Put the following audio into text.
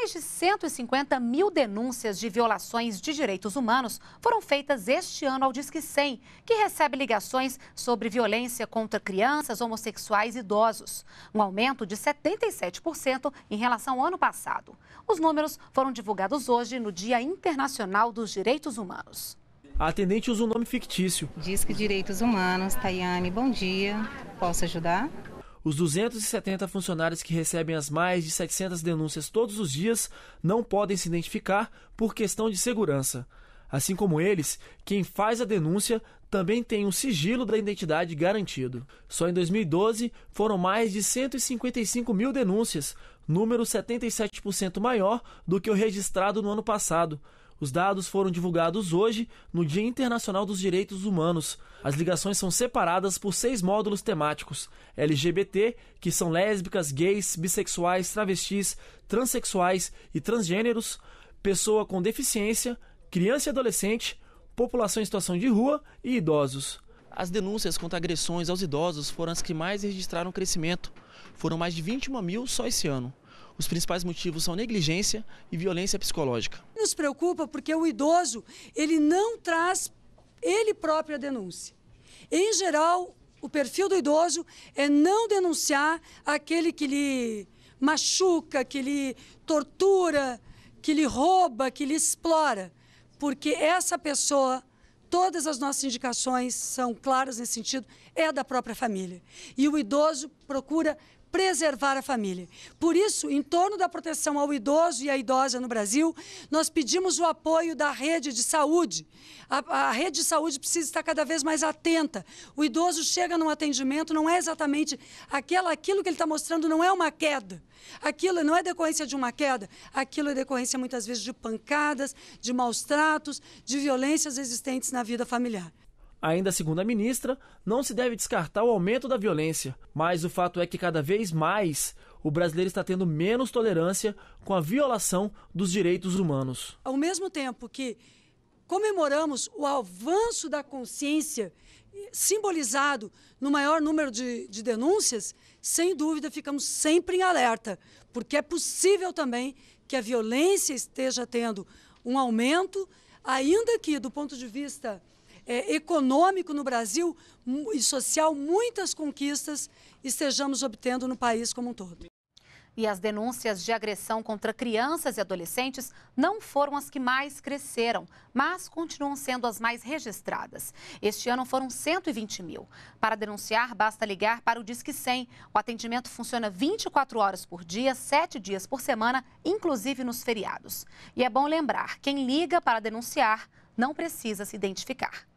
mais de 150 mil denúncias de violações de direitos humanos foram feitas este ano ao Disque 100, que recebe ligações sobre violência contra crianças, homossexuais e idosos, um aumento de 77% em relação ao ano passado. Os números foram divulgados hoje no Dia Internacional dos Direitos Humanos. A atendente usa um nome fictício. Disque Direitos Humanos, Tayane, bom dia. Posso ajudar? os 270 funcionários que recebem as mais de 700 denúncias todos os dias não podem se identificar por questão de segurança. Assim como eles, quem faz a denúncia também tem um sigilo da identidade garantido. Só em 2012 foram mais de 155 mil denúncias, número 77% maior do que o registrado no ano passado. Os dados foram divulgados hoje, no Dia Internacional dos Direitos Humanos. As ligações são separadas por seis módulos temáticos: LGBT, que são lésbicas, gays, bissexuais, travestis, transexuais e transgêneros, pessoa com deficiência, criança e adolescente, população em situação de rua e idosos. As denúncias contra agressões aos idosos foram as que mais registraram crescimento. Foram mais de 21 mil só esse ano. Os principais motivos são negligência e violência psicológica. Nos preocupa porque o idoso, ele não traz ele próprio a denúncia. Em geral, o perfil do idoso é não denunciar aquele que lhe machuca, que lhe tortura, que lhe rouba, que lhe explora, porque essa pessoa todas as nossas indicações são claras nesse sentido, é da própria família. E o idoso procura preservar a família. Por isso, em torno da proteção ao idoso e à idosa no Brasil, nós pedimos o apoio da rede de saúde. A, a, rede de saúde precisa estar cada vez mais atenta. O idoso chega num atendimento, não é exatamente aquela, aquilo que ele está mostrando, não é uma queda. Aquilo não é decorrência de uma queda, aquilo é decorrência muitas vezes de pancadas, de maus tratos, de violências existentes na vida familiar. Ainda segundo a ministra, não se deve descartar o aumento da violência, mas o fato é que cada vez mais o brasileiro está tendo menos tolerância com a violação dos direitos humanos. Ao mesmo tempo que comemoramos o avanço da consciência eh, simbolizado no maior número de, de, denúncias, sem dúvida ficamos sempre em alerta, porque é possível também que a violência esteja tendo um aumento, ainda que do ponto de vista é, econômico no Brasil e social, muitas conquistas estejamos obtendo no país como um todo. E as denúncias de agressão contra crianças e adolescentes não foram as que mais cresceram, mas continuam sendo as mais registradas. Este ano foram 120 mil. Para denunciar, basta ligar para o Disque 100. O atendimento funciona 24 horas por dia, 7 dias por semana, inclusive nos feriados. E é bom lembrar: quem liga para denunciar não precisa se identificar.